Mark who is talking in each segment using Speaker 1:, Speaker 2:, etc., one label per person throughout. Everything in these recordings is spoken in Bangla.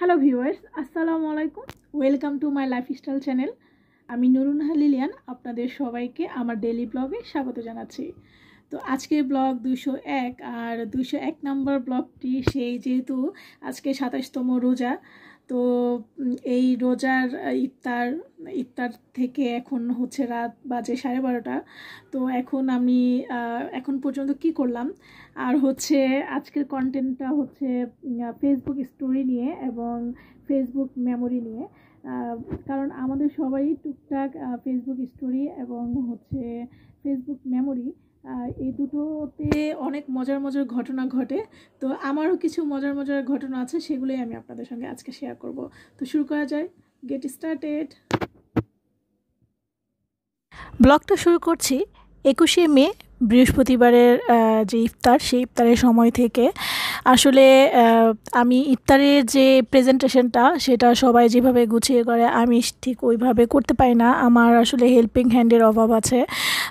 Speaker 1: হ্যালো ভিউয়ার্স আসসালামু আলাইকুম welcome to my lifestyle channel আমি নুরুনহা লিলিয়ান আপনাদের সবাইকে আমার ডেলি ব্লগে স্বাগত জানাচ্ছি তো আজকে ব্লগ দুশো এক আর দুশো এক নম্বর ব্লগটি সেই যেহেতু আজকে সাতাশতম রোজা তো এই রোজার ইফতার ইফতার থেকে এখন হচ্ছে রাত বাজে সাড়ে বারোটা তো এখন আমি এখন পর্যন্ত কি করলাম আর হচ্ছে আজকের কন্টেন্টটা হচ্ছে ফেসবুক স্টোরি নিয়ে এবং ফেসবুক মেমোরি নিয়ে কারণ আমাদের সবাই টুকটাক ফেসবুক স্টোরি এবং হচ্ছে ফেসবুক মেমোরি আর এই দুটোতে অনেক মজার মজার ঘটনা ঘটে তো আমারও কিছু মজার মজার ঘটনা আছে সেগুলোই আমি আপনাদের সঙ্গে আজকে শেয়ার করব তো শুরু করা যায় গেট স্টার্টেড ব্লগটা শুরু করছি একুশে মে বৃহস্পতিবারের যে ইফতার সেই ইফতারের সময় থেকে আসলে আমি ইফতারের যে প্রেজেন্টেশনটা সেটা সবাই যেভাবে গুছিয়ে করে আমি ঠিক ওইভাবে করতে পারি না আমার আসলে হেল্পিং হ্যান্ডের অভাব আছে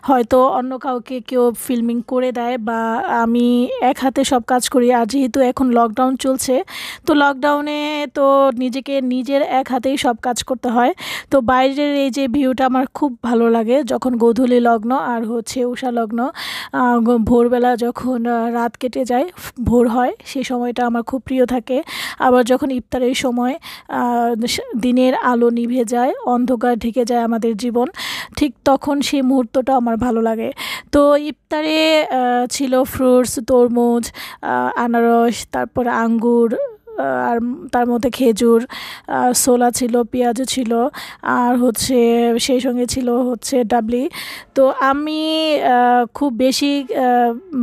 Speaker 1: হয়তো অন্য কাউকে কেউ ফিল্মিং করে দেয় বা আমি এক হাতে সব কাজ করি আর যেহেতু এখন লকডাউন চলছে তো লকডাউনে তো নিজেকে নিজের এক হাতেই সব কাজ করতে হয় তো বাইরের এই যে ভিউটা আমার খুব ভালো লাগে যখন গোধূলি লগ্ন আর হচ্ছে উষা লগ্ন ভোরবেলা যখন রাত কেটে যায় ভোর হয় সেই সময়টা আমার খুব প্রিয় থাকে আবার যখন ইফতারের সময় দিনের আলো নিভে যায় অন্ধকার ঢেকে যায় আমাদের জীবন ঠিক তখন সেই মুহূর্তটা আমার ভালো লাগে তো ইফতারে ছিল ফ্রুটস তরমুজ আনারস তারপরে আঙ্গুর আর তার মধ্যে খেজুর সোলা ছিল পেঁয়াজও ছিল আর হচ্ছে সেই সঙ্গে ছিল হচ্ছে ডাবলি তো আমি খুব বেশি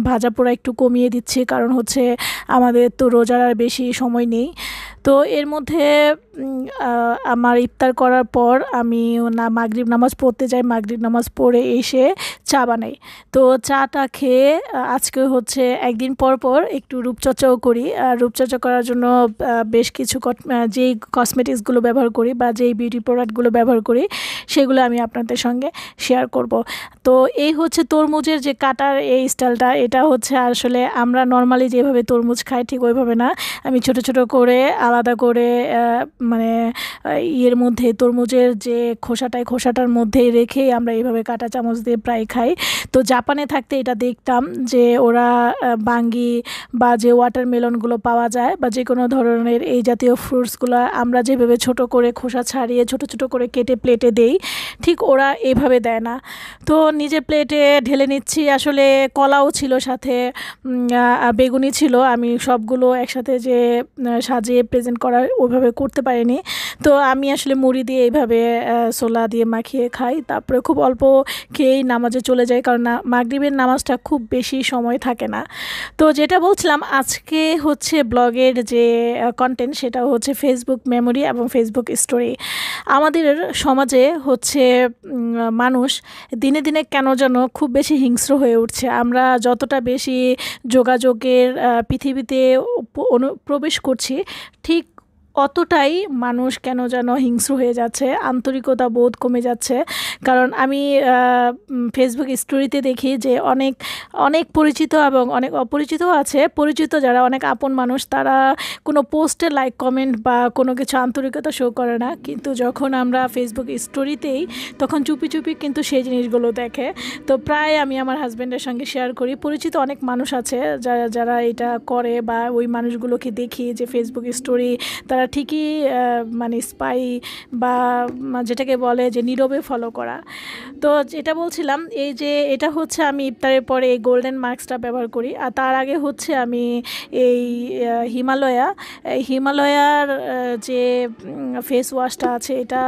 Speaker 1: ভাজা পোড়া একটু কমিয়ে দিচ্ছি কারণ হচ্ছে আমাদের তো রোজার আর বেশি সময় নেই তো এর মধ্যে আমার ইফতার করার পর আমি না মাগরীব নামাজ পড়তে যাই মাগরীব নামাজ পড়ে এসে চা বানাই তো চাটা খেয়ে আজকে হচ্ছে একদিন পর পর একটু রূপচর্চাও করি আর রূপচর্চা করার জন্য বেশ কিছু যেই কসমেটিক্সগুলো ব্যবহার করি বা যেই বিউটি প্রোডাক্টগুলো ব্যবহার করি সেগুলো আমি আপনাদের সঙ্গে শেয়ার করব তো এই হচ্ছে তরমুজের যে কাটার এই স্টাইলটা এটা হচ্ছে আসলে আমরা নর্মালি যেভাবে তরমুজ খাই ঠিক ওইভাবে না আমি ছোট ছোট করে আলাদা করে মানে ইয়ের মধ্যে তরমুজের যে খোসাটায় খোসাটার মধ্যে রেখে আমরা এইভাবে কাটা চামচ দিয়ে প্রায় খাই তো জাপানে থাকতে এটা দেখতাম যে ওরা বাঙ্গি বা যে ওয়াটারমেলনগুলো পাওয়া যায় বা যে কোনো ধরনের এই জাতীয় ফ্রুটসগুলো আমরা যেভাবে ছোট করে খোসা ছাড়িয়ে ছোট ছোট করে কেটে প্লেটে দেই ঠিক ওরা এভাবে দেয় না তো নিজে প্লেটে ঢেলে নিচ্ছি আসলে কলাও ছিল সাথে বেগুনি ছিল আমি সবগুলো একসাথে যে সাজিয়ে প্রেজেন্ট করা ওইভাবে করতে পারিনি তো আমি আসলে মুড়ি দিয়ে এইভাবে ছোলা দিয়ে মাখিয়ে খাই তারপরে খুব অল্প খেয়েই নামাজে চলে যাই কারণ না মাগরীবের নামাজটা খুব বেশি সময় থাকে না তো যেটা বলছিলাম আজকে হচ্ছে ব্লগের যে কন্টেন্ট সেটা হচ্ছে ফেসবুক মেমোরি এবং ফেসবুক স্টোরি আমাদের সমাজে হচ্ছে মানুষ দিনে দিনে কেন যেন খুব বেশি হিংস্র হয়ে উঠছে আমরা যতটা বেশি যোগাযোগের পৃথিবীতে প্রবেশ করছি ঠিক অতটাই মানুষ কেন যেন হিংস্র হয়ে যাচ্ছে আন্তরিকতা বোধ কমে যাচ্ছে কারণ আমি ফেসবুক স্টোরিতে দেখি যে অনেক অনেক পরিচিত এবং অনেক অপরিচিতও আছে পরিচিত যারা অনেক আপন মানুষ তারা কোনো পোস্টে লাইক কমেন্ট বা কোনো কিছু আন্তরিকতা শো করে না কিন্তু যখন আমরা ফেসবুক স্টোরিতেই তখন চুপি চুপি কিন্তু সেই জিনিসগুলো দেখে তো প্রায় আমি আমার হাজব্যান্ডের সঙ্গে শেয়ার করি পরিচিত অনেক মানুষ আছে যারা যারা এটা করে বা ওই মানুষগুলোকে দেখি যে ফেসবুক স্টোরি তারা তারা ঠিকই মানে স্পাই বা যেটাকে বলে যে নীরবে ফলো করা তো এটা বলছিলাম এই যে এটা হচ্ছে আমি ইফতারের পরে এই গোল্ডেন মার্কসটা ব্যবহার করি আর তার আগে হচ্ছে আমি এই হিমালয়া হিমালয়ার যে ফেস ওয়াশটা আছে এটা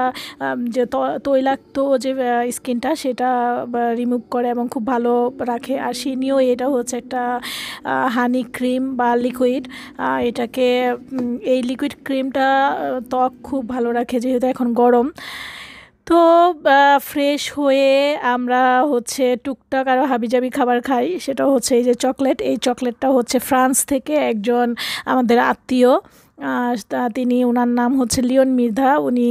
Speaker 1: যে তৈলাক্ত যে স্কিনটা সেটা রিমুভ করে এবং খুব ভালো রাখে আর সিনিও এটা হচ্ছে একটা হানি ক্রিম বা লিকুইড এটাকে এই লিকুইড ক্রিম ক্রিমটা ত্বক খুব ভালো রাখে যেহেতু এখন গরম তো ফ্রেশ হয়ে আমরা হচ্ছে টুকটাক আরও হাবিজাবি খাবার খাই সেটা হচ্ছে এই যে চকলেট এই চকলেটটা হচ্ছে ফ্রান্স থেকে একজন আমাদের আত্মীয় তিনি ওনার নাম হচ্ছে লিওন মির্ধা উনি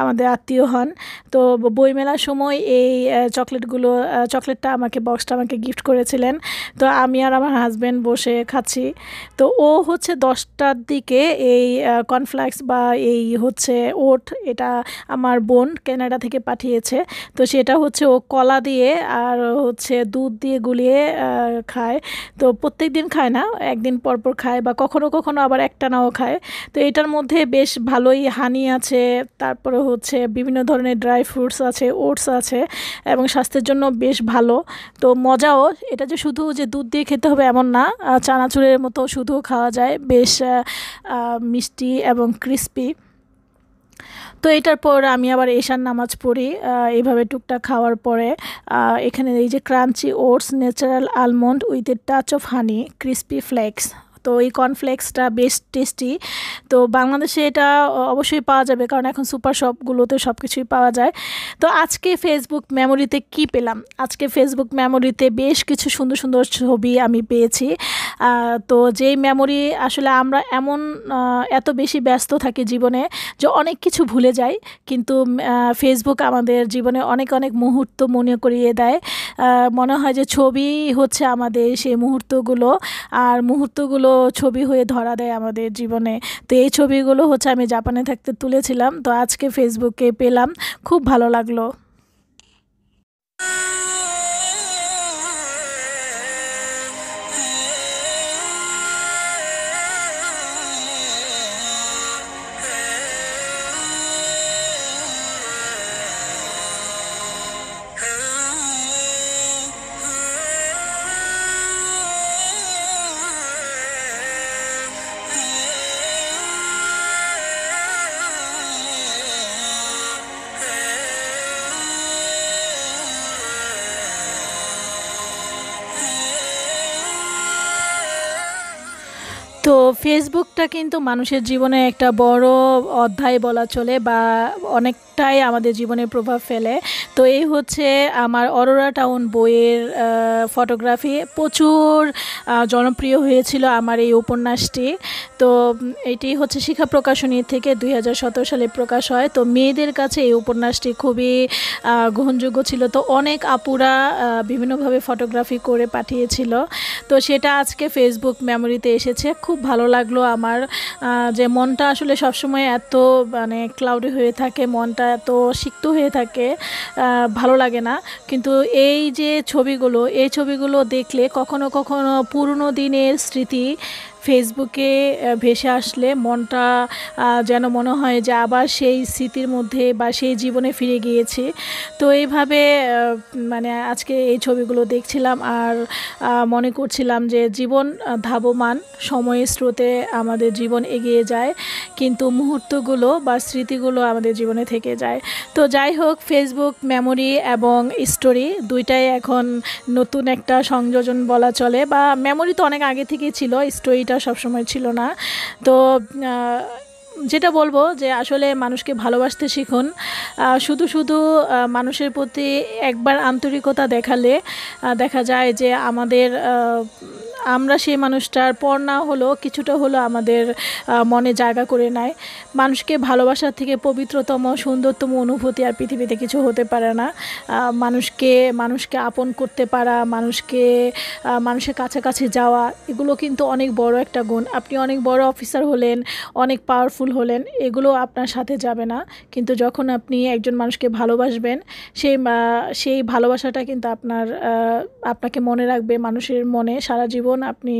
Speaker 1: আমাদের আত্মীয় হন তো বইমেলার সময় এই চকলেটগুলো চকলেটটা আমাকে বক্সটা আমাকে গিফট করেছিলেন তো আমি আর আমার হাজব্যান্ড বসে খাচ্ছি তো ও হচ্ছে দশটার দিকে এই কর্নফ্লেক্স বা এই হচ্ছে ওট এটা আমার বোন ক্যানাডা থেকে পাঠিয়েছে তো সেটা হচ্ছে ও কলা দিয়ে আর হচ্ছে দুধ দিয়ে গুলিয়ে খায় তো প্রত্যেক দিন খায় না একদিন পরপর খায় বা কখনো কখনো আবার একটা নাও খায় তো এটার মধ্যে বেশ ভালোই হানি আছে তারপরে হচ্ছে বিভিন্ন ধরনের ড্রাই ফ্রুটস আছে ওটস আছে এবং স্বাস্থ্যের জন্য বেশ ভালো তো মজাও এটা যে শুধু যে দুধ দিয়ে খেতে হবে এমন না চানাচুরের মতো শুধু খাওয়া যায় বেশ মিষ্টি এবং ক্রিস্পি তো এটার পর আমি আবার এশার নামাজ পড়ি এইভাবে টুকটাক খাওয়ার পরে এখানে এই যে crunchy oats natural almond with a touch of honey crispy flakes তো এই কর্নফ্লেক্সটা বেশ টেস্টি তো বাংলাদেশে এটা অবশ্যই পাওয়া যাবে কারণ এখন সুপার শপগুলোতে সব কিছুই পাওয়া যায় তো আজকে ফেসবুক মেমোরিতে কি পেলাম আজকে ফেসবুক মেমোরিতে বেশ কিছু সুন্দর সুন্দর ছবি আমি পেয়েছি তো যেই মেমোরি আসলে আমরা এমন এত বেশি ব্যস্ত থাকি জীবনে যে অনেক কিছু ভুলে যাই কিন্তু ফেসবুক আমাদের জীবনে অনেক অনেক মুহূর্ত মনে করিয়ে দেয় মনে হয় যে ছবি হচ্ছে আমাদের সেই মুহূর্তগুলো আর মুহূর্তগুলো ছবি হয়ে ধরা দেয় আমাদের জীবনে তো এই ছবিগুলো হচ্ছে আমি জাপানে থাকতে তুলেছিলাম তো আজকে ফেসবুকে পেলাম খুব ভালো লাগলো তো ফেসবুকটা কিন্তু মানুষের জীবনে একটা বড় অধ্যায় বলা চলে বা অনেক অনেকটাই আমাদের জীবনে প্রভাব ফেলে তো এই হচ্ছে আমার অরোরা টাউন বইয়ের ফটোগ্রাফি প্রচুর জনপ্রিয় হয়েছিল আমার এই উপন্যাসটি তো এটি হচ্ছে শিখা প্রকাশনী থেকে দুই সালে প্রকাশ হয় তো মেয়েদের কাছে এই উপন্যাসটি খুবই গ্রহণযোগ্য ছিল তো অনেক আপুরা বিভিন্নভাবে ফটোগ্রাফি করে পাঠিয়েছিল তো সেটা আজকে ফেসবুক মেমোরিতে এসেছে খুব ভালো লাগলো আমার যে মনটা আসলে সবসময় এত মানে ক্লাউডি হয়ে থাকে মনটা তো সিক্ত হয়ে থাকে ভালো লাগে না কিন্তু এই যে ছবিগুলো এই ছবিগুলো দেখলে কখনো কখনো পুরনো দিনের স্মৃতি ফেসবুকে ভেসে আসলে মনটা যেন মনে হয় যে আবার সেই স্মৃতির মধ্যে বা সেই জীবনে ফিরে গিয়েছি তো এইভাবে মানে আজকে এই ছবিগুলো দেখছিলাম আর মনে করছিলাম যে জীবন ধাবমান সময়ের স্রোতে আমাদের জীবন এগিয়ে যায় কিন্তু মুহূর্তগুলো বা স্মৃতিগুলো আমাদের জীবনে থেকে যায় তো যাই হোক ফেসবুক মেমোরি এবং স্টোরি দুইটাই এখন নতুন একটা সংযোজন বলা চলে বা মেমোরি তো অনেক আগে থেকেই ছিল স্টোরি এটা সবসময় ছিল না তো যেটা বলবো যে আসলে মানুষকে ভালোবাসতে শিখুন শুধু শুধু মানুষের প্রতি একবার আন্তরিকতা দেখালে দেখা যায় যে আমাদের আমরা সেই মানুষটার পর না হলেও কিছুটা হলো আমাদের মনে জায়গা করে নেয় মানুষকে ভালোবাসার থেকে পবিত্রতম সুন্দরতম অনুভূতি আর পৃথিবীতে কিছু হতে পারে না মানুষকে মানুষকে আপন করতে পারা মানুষকে মানুষের কাছাকাছি যাওয়া এগুলো কিন্তু অনেক বড় একটা গুণ আপনি অনেক বড় অফিসার হলেন অনেক পাওয়ারফুল হলেন এগুলো আপনার সাথে যাবে না কিন্তু যখন আপনি একজন মানুষকে ভালোবাসবেন সেই সেই ভালোবাসাটা কিন্তু আপনার আপনাকে মনে রাখবে মানুষের মনে সারা জীবন তখন আপনি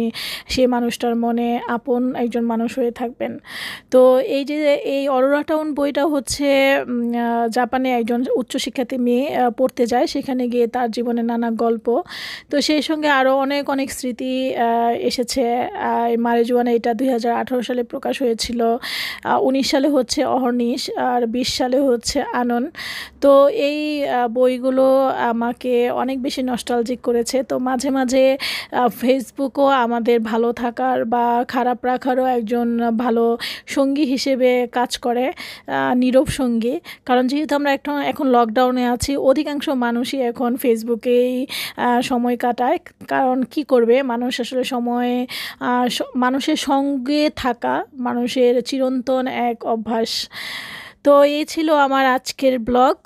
Speaker 1: সে মানুষটার মনে আপন একজন মানুষ হয়ে থাকবেন তো এই যে এই অরোরা টাউন বইটা হচ্ছে জাপানে একজন উচ্চশিক্ষার্থী মেয়ে পড়তে যায় সেখানে গিয়ে তার জীবনে নানা গল্প তো সেই সঙ্গে আরও অনেক অনেক স্মৃতি এসেছে জুয়ানা এটা দুই সালে প্রকাশ হয়েছিল উনিশ সালে হচ্ছে অহর্নিশ আর বিশ সালে হচ্ছে আনন তো এই বইগুলো আমাকে অনেক বেশি নস্টালজিক করেছে তো মাঝে মাঝে ফেস ফেসবুকও আমাদের ভালো থাকার বা খারাপ রাখারও একজন ভালো সঙ্গী হিসেবে কাজ করে নীরব সঙ্গী কারণ যেহেতু আমরা একটা এখন লকডাউনে আছি অধিকাংশ মানুষই এখন ফেসবুকেই সময় কাটায় কারণ কি করবে মানুষ আসলে সময়ে মানুষের সঙ্গে থাকা মানুষের চিরন্তন এক অভ্যাস তো এই ছিল আমার আজকের ব্লগ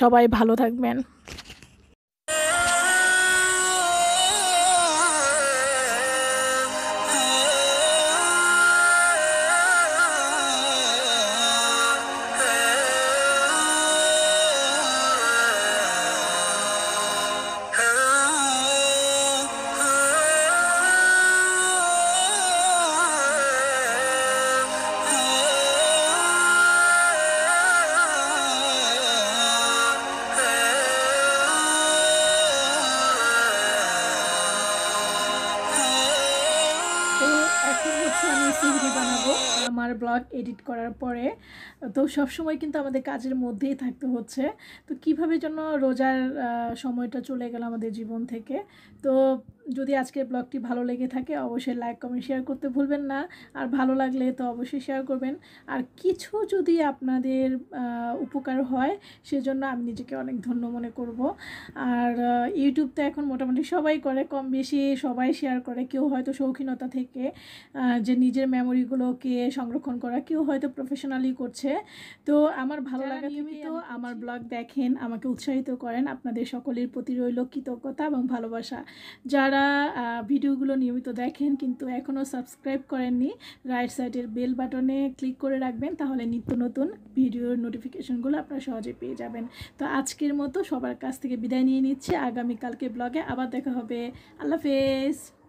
Speaker 1: সবাই ভালো থাকবেন আমার ব্লগ এডিট করার পরে তো সব সময় কিন্তু আমাদের কাজের মধ্যেই থাকতে হচ্ছে তো কিভাবে যেন রোজার সময়টা চলে গেল আমাদের জীবন থেকে তো যদি আজকের ব্লগটি ভালো লেগে থাকে অবশ্যই লাইক কমেন্ট শেয়ার করতে ভুলবেন না আর ভালো লাগলে তো অবশ্যই শেয়ার করবেন আর কিছু যদি আপনাদের উপকার হয় সেজন্য আমি নিজেকে অনেক ধন্য মনে করব আর ইউটিউব তো এখন মোটামুটি সবাই করে কম বেশি সবাই শেয়ার করে কেউ হয়তো শৌখিনতা থেকে যে নিজের মেমোরিগুলোকে সংরক্ষণ করা কেউ হয়তো প্রফেশনালি করছে তো আমার ভালো লাগা নিয়মিত আমার ব্লগ দেখেন আমাকে উৎসাহিত করেন আপনাদের সকলের প্রতি রইল কৃতজ্ঞতা এবং ভালোবাসা যার যারা ভিডিওগুলো নিয়মিত দেখেন কিন্তু এখনও সাবস্ক্রাইব করেননি রাইট সাইডের বেল বাটনে ক্লিক করে রাখবেন তাহলে নিত্য নতুন ভিডিওর নোটিফিকেশনগুলো আপনারা সহজে পেয়ে যাবেন তো আজকের মতো সবার কাছ থেকে বিদায় নিয়ে নিচ্ছে আগামীকালকে ব্লগে আবার দেখা হবে আল্লাহ হাফেজ